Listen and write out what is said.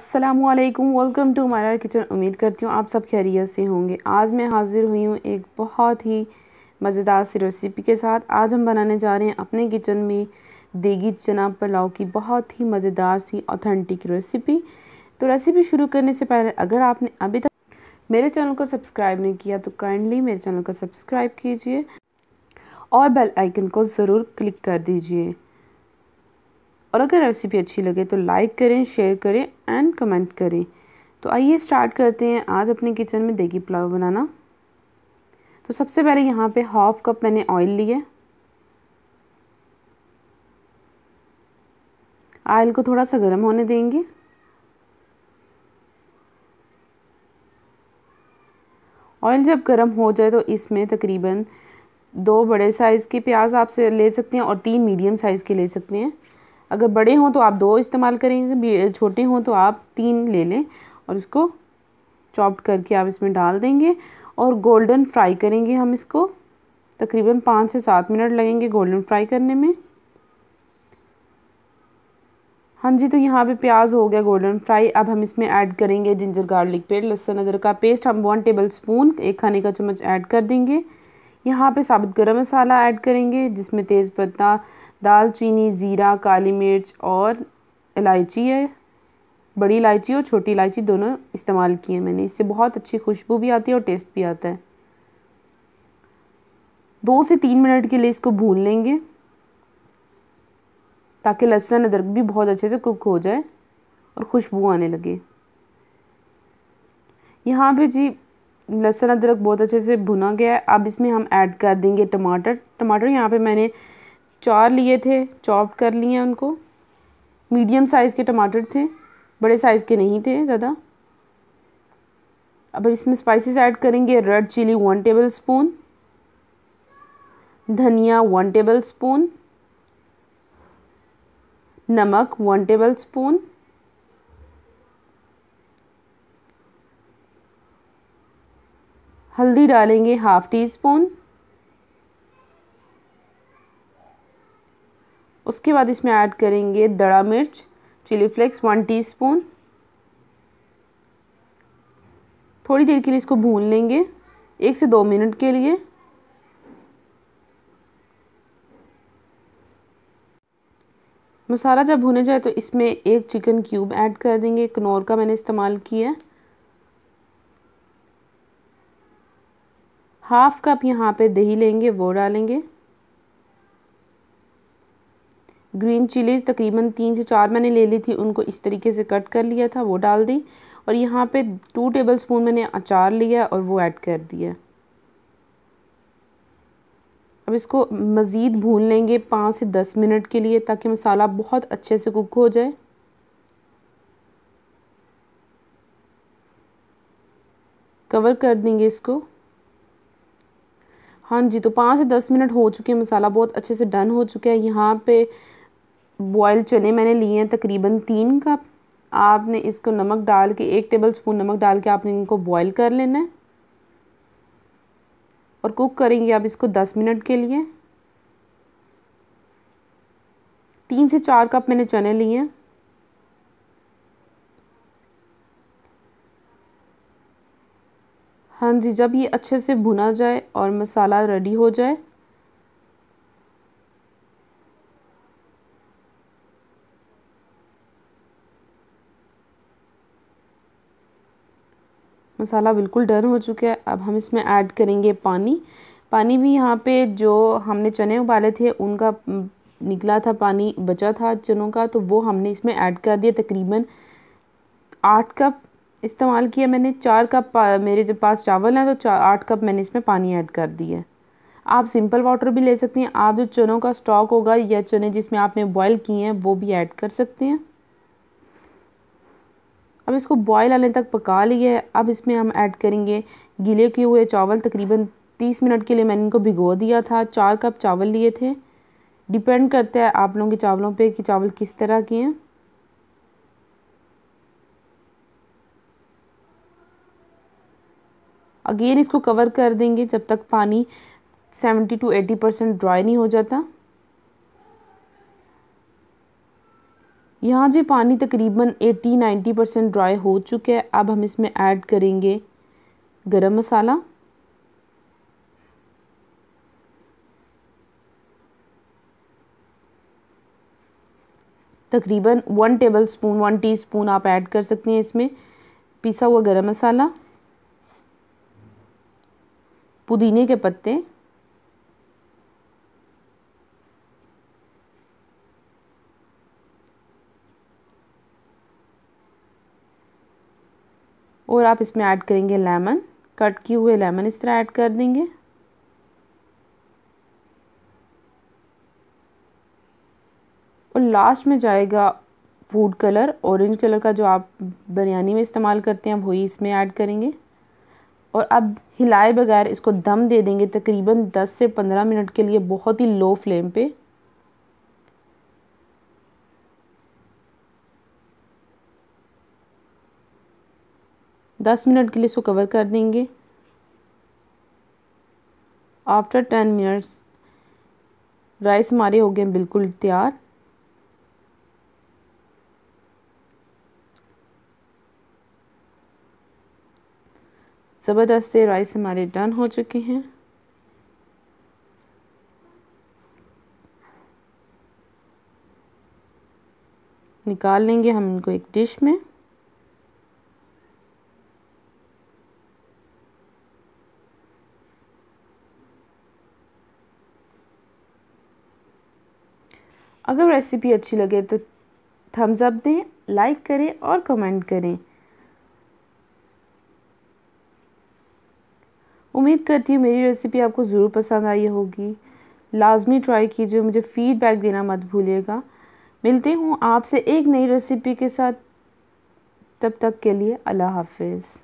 Aslam welcome to मारा kitchen उम्मीद करती हूँ आप सब खैरियत से होंगे आज मैं हाज़िर हुई हूँ एक बहुत ही मज़ेदार सी रेसिपी के साथ आज हम बनाने जा रहे हैं अपने किचन में देगी चना पुलाव की बहुत ही मज़ेदार सी ऑथेंटिक रेसिपी तो रेसिपी शुरू करने से पहले अगर आपने अभी तक मेरे चैनल को सब्सक्राइब नहीं किया तो काइंडली मेरे चैनल को सब्सक्राइब कीजिए और बेल आइकन को ज़रूर क्लिक कर दीजिए और अगर रेसिपी अच्छी लगे तो लाइक करें शेयर करें एंड कमेंट करें तो आइए स्टार्ट करते हैं आज अपने किचन में देगी पुलाव बनाना तो सबसे पहले यहाँ पे हाफ कप मैंने ऑयल लिया ऑयल को थोड़ा सा गर्म होने देंगे ऑयल जब गर्म हो जाए तो इसमें तकरीबन दो बड़े साइज़ के प्याज आप से ले सकते हैं और तीन मीडियम साइज़ के ले सकते हैं अगर बड़े हों तो आप दो इस्तेमाल करेंगे छोटे हों तो आप तीन ले लें और इसको चॉप्ड करके आप इसमें डाल देंगे और गोल्डन फ्राई करेंगे हम इसको तकरीबन पाँच से सात मिनट लगेंगे गोल्डन फ्राई करने में हाँ जी तो यहाँ पे प्याज हो गया गोल्डन फ्राई अब हम इसमें ऐड करेंगे जिंजर गार्लिक पेस्ट लहसुन अदरक का पेस्ट हम वन टेबल स्पून एक खाने का चम्मच ऐड कर देंगे यहाँ पे साबुत गरम मसाला ऐड करेंगे जिसमें तेज़पत्ता दालचीनी ज़ीरा काली मिर्च और इलायची है बड़ी इलायची और छोटी इलायची दोनों इस्तेमाल किए हैं मैंने इससे बहुत अच्छी खुशबू भी आती है और टेस्ट भी आता है दो से तीन मिनट के लिए इसको भून लेंगे ताकि लहसुन अदरक भी बहुत अच्छे से कुक हो जाए और खुशबू आने लगे यहाँ पे जी लहसुन अदरक बहुत अच्छे से भुना गया है अब इसमें हम ऐड कर देंगे टमाटर टमाटर यहाँ पे मैंने चार लिए थे चॉप कर लिए हैं उनको मीडियम साइज़ के टमाटर थे बड़े साइज़ के नहीं थे ज़्यादा अब इसमें स्पाइसेस ऐड करेंगे red chilli one tablespoon धनिया वन टेबल स्पून नमक वन टेबल स्पून हल्दी डालेंगे हाफ टी स्पून उसके बाद इसमें ऐड करेंगे दड़ा मिर्च चिली फ्लेक्स वन टीस्पून थोड़ी देर के लिए इसको भून लेंगे एक से दो मिनट के लिए मसाला जब भुने जाए तो इसमें एक चिकन क्यूब ऐड कर देंगे कनौर का मैंने इस्तेमाल किया है हाफ कप यहाँ पे दही लेंगे वो डालेंगे ग्रीन चिलीज़ तकरीबन तीन से चार मैंने ले ली थी उनको इस तरीके से कट कर लिया था वो डाल दी और यहाँ पे टू टेबल स्पून मैंने अचार लिया और वो ऐड कर दिया अब इसको मज़ीद भून लेंगे पाँच से दस मिनट के लिए ताकि मसाला बहुत अच्छे से कुक हो जाए कवर कर देंगे इसको हाँ जी तो पाँच से दस मिनट हो चुके हैं मसाला बहुत अच्छे से डन हो चुका है यहाँ पे बॉयल चने मैंने लिए हैं तकरीबन तीन कप आपने इसको नमक डाल के एक टेबल स्पून नमक डाल के आपने इनको बॉयल कर लेना है और कुक करेंगे आप इसको दस मिनट के लिए तीन से चार कप मैंने चने लिए हैं हाँ जी जब ये अच्छे से भुना जाए और मसाला रेडी हो जाए मसाला बिल्कुल डन हो चुका है अब हम इसमें ऐड करेंगे पानी पानी भी यहाँ पे जो हमने चने उबाले थे उनका निकला था पानी बचा था चनों का तो वो हमने इसमें ऐड कर दिया तकरीबन आठ कप इस्तेमाल किया मैंने चार कप मेरे जब पास चावल हैं तो चार आठ कप मैंने इसमें पानी ऐड कर दिया है आप सिंपल वाटर भी ले सकती हैं आप जो चनों का स्टॉक होगा या चने जिसमें आपने बॉईल किए हैं वो भी ऐड कर सकते हैं अब इसको बॉयल आने तक पका लिया है अब इसमें हम ऐड करेंगे गीले किए हुए चावल तकरीबन तीस मिनट के लिए मैंने इनको भिगो दिया था चार कप चावल लिए थे डिपेंड करता है आप लोगों के चावलों पर कि चावल किस तरह के हैं अगेन इसको कवर कर देंगे जब तक पानी seventy two eighty percent dry नहीं हो जाता यहाँ जी पानी तकरीबन 80-90 परसेंट ड्राई हो चुका है अब हम इसमें ऐड करेंगे गरम मसाला तकरीबन one tablespoon one spoon आप ऐड कर सकते हैं इसमें पिसा हुआ गरम मसाला पुदीने के पत्ते और आप इसमें ऐड करेंगे लेमन कट किए हुए लेमन इस तरह ऐड कर देंगे और लास्ट में जाएगा फूड कलर ऑरेंज कलर का जो आप बिरयानी में इस्तेमाल करते हैं वही इसमें ऐड करेंगे और अब हिलाए बगैर इसको दम दे देंगे तकरीबन 10 से 15 मिनट के लिए बहुत ही लो फ्लेम पे दस मिनट के लिए इसको कवर कर देंगे आफ्टर टेन मिनट्स राइस हमारे हो गए बिल्कुल तैयार ज़बरदस्त से राइस हमारे डन हो चुके हैं निकाल लेंगे हम इनको एक डिश में अगर रेसिपी अच्छी लगे तो थम्स अप दें लाइक करें और कमेंट करें उम्मीद करती हूँ मेरी रेसिपी आपको ज़रूर पसंद आई होगी लाजमी ट्राई कीजिए मुझे फ़ीडबैक देना मत भूलिएगा मिलती हूँ आपसे एक नई रेसिपी के साथ तब तक के लिए अल्लाह हाफिज़